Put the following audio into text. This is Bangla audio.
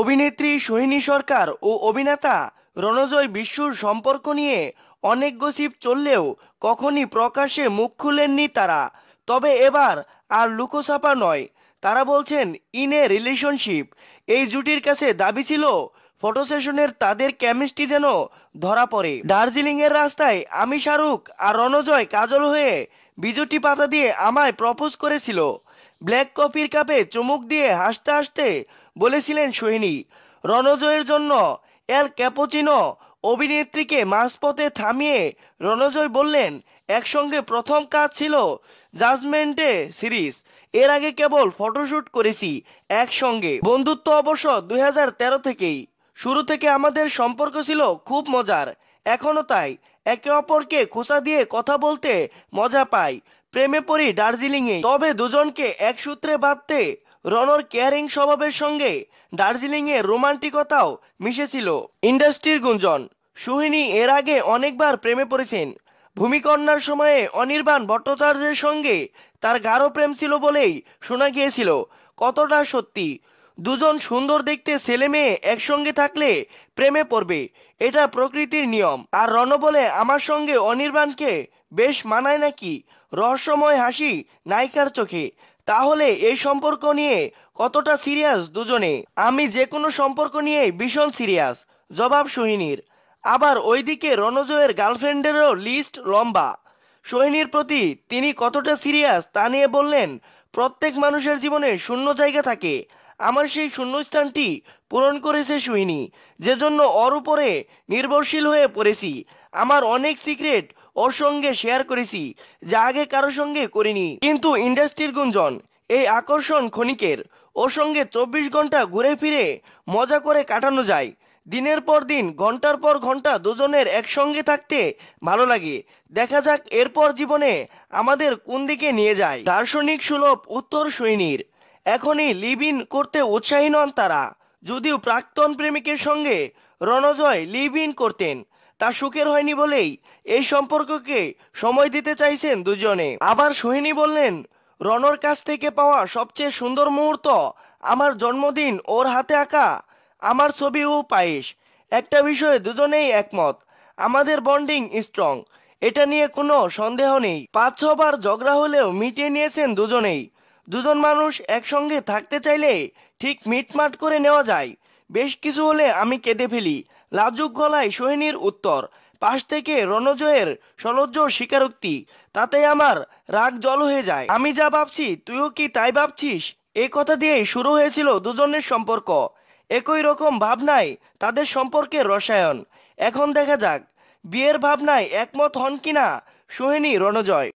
অভিনেত্রী সোহিনী সরকার ও অভিনেতা রণজয় বিশ্বুর সম্পর্ক নিয়ে অনেক গসিপ চললেও কখনই প্রকাশ্যে মুখ খুলেননি তারা তবে এবার আর লুকোছাপা নয় তারা বলছেন ইন এ রিলেশনশিপ এই জুটির কাছে দাবি ছিল ফটো সেশনের তাদের কেমিস্ট্রি যেন ধরা পড়ে দার্জিলিংয়ের রাস্তায় আমি শাহরুখ আর রণজয় কাজল হয়ে বিজুটি পাতা দিয়ে আমায় প্রপোজ করেছিল ব্ল্যাক কফির কাপে চমুক দিয়ে হাসতে হাসতে বলেছিলেন সোহিনী রণজয়ের জন্য এল ক্যাপোচিনো অভিনেত্রীকে মাঝপথে থামিয়ে রণজয় বললেন একসঙ্গে প্রথম কাজ ছিল জাজমেন্টে সিরিজ এর আগে কেবল ফটোশ্যুট করেছি একসঙ্গে বন্ধুত্ব অবশ্য দুই থেকেই শুরু থেকে আমাদের সম্পর্ক ছিল খুব মজার এখনও তাই একে অপরকে খোসা দিয়ে কথা বলতে মজা পায় প্রেমে পড়ি দার্জিলিংয়ে তবে দুজনকে এক সূত্রে বাঁধতে রনর কেয়ারিং স্বভাবের সঙ্গে দার্জিলিংয়ে রোমান্টিকতাও মিশেছিল ইন্ডাস্ট্রির গুঞ্জন সুহিনী এর আগে অনেকবার প্রেমে পড়েছেন ভূমিকন্যার সময়ে অনির্বাণ ভট্টাচার্যের সঙ্গে তার গাঢ় প্রেম ছিল বলেই শোনা গিয়েছিল কতটা সত্যি দুজন সুন্দর দেখতে ছেলে মেয়ে একসঙ্গে থাকলে প্রেমে পড়বে এটা প্রকৃতির নিয়ম আর রণ বলে আমার সঙ্গে অনির্বাণকে বেশ মানায় নাকি রহস্যময় হাসি নায়িকার চোখে তাহলে এই সম্পর্ক নিয়ে কতটা সিরিয়াস দুজনে আমি যে কোনো সম্পর্ক নিয়ে ভীষণ সিরিয়াস জবাব সোহিনীর আবার ওইদিকে রণজয়ের গার্লফ্রেন্ডেরও লিস্ট লম্বা সোহিনীর প্রতি তিনি কতটা সিরিয়াস তা নিয়ে বললেন প্রত্যেক মানুষের জীবনে শূন্য জায়গা থাকে আমার সেই শূন্যস্থানটি পূরণ করেছে যে জন্য ওর উপরে নির্ভরশীল হয়ে পড়েছি আমার অনেক সিক্রেট ওর সঙ্গে শেয়ার করেছি যা আগে কারোর সঙ্গে করিনি কিন্তু ইন্ডাস্ট্রির গুঞ্জন এই আকর্ষণ ক্ষণিকের ওর সঙ্গে চব্বিশ ঘন্টা ঘুরে ফিরে মজা করে কাটানো যায় দিনের পর দিন ঘন্টার পর ঘন্টা দুজনের একসঙ্গে থাকতে ভালো লাগে দেখা যাক এরপর জীবনে আমাদের কোন দিকে নিয়ে যায় দার্শনিক সুলভ উত্তর সৈনির এখনই লিভ ইন করতে উৎসাহী নন তারা যদিও প্রাক্তন প্রেমিকের সঙ্গে রণজয় লিভ ইন করতেন তা সুখের হয়নি বলেই এই সম্পর্ককে সময় দিতে চাইছেন দুজনে আবার সোহিনী বললেন রনর কাছ থেকে পাওয়া সবচেয়ে সুন্দর মুহূর্ত আমার জন্মদিন ওর হাতে আঁকা আমার ছবি ও পায়েস একটা বিষয়ে দুজনেই একমত আমাদের বন্ডিং স্ট্রং এটা নিয়ে কোনো সন্দেহ নেই পাঁচ ছবার ঝগড়া হলেও মিটিয়ে নিয়েছেন দুজনেই দুজন মানুষ একসঙ্গে থাকতে চাইলে ঠিক মিটমাট করে নেওয়া যায় বেশ কিছু হলে আমি কেঁদে ফেলি লাজুক গলায় সোহিনীর উত্তর পাশ থেকে রণজয়ের সলজ্জ স্বীকারোক্তি তাতে আমার রাগ জল হয়ে যায় আমি যা ভাবছি তুইও কি তাই ভাবছিস এ কথা দিয়েই শুরু হয়েছিল দুজনের সম্পর্ক একই রকম ভাবনায় তাদের সম্পর্কের রসায়ন এখন দেখা যাক বিয়ের ভাবনায় একমত হন কিনা সোহিনী রণজয়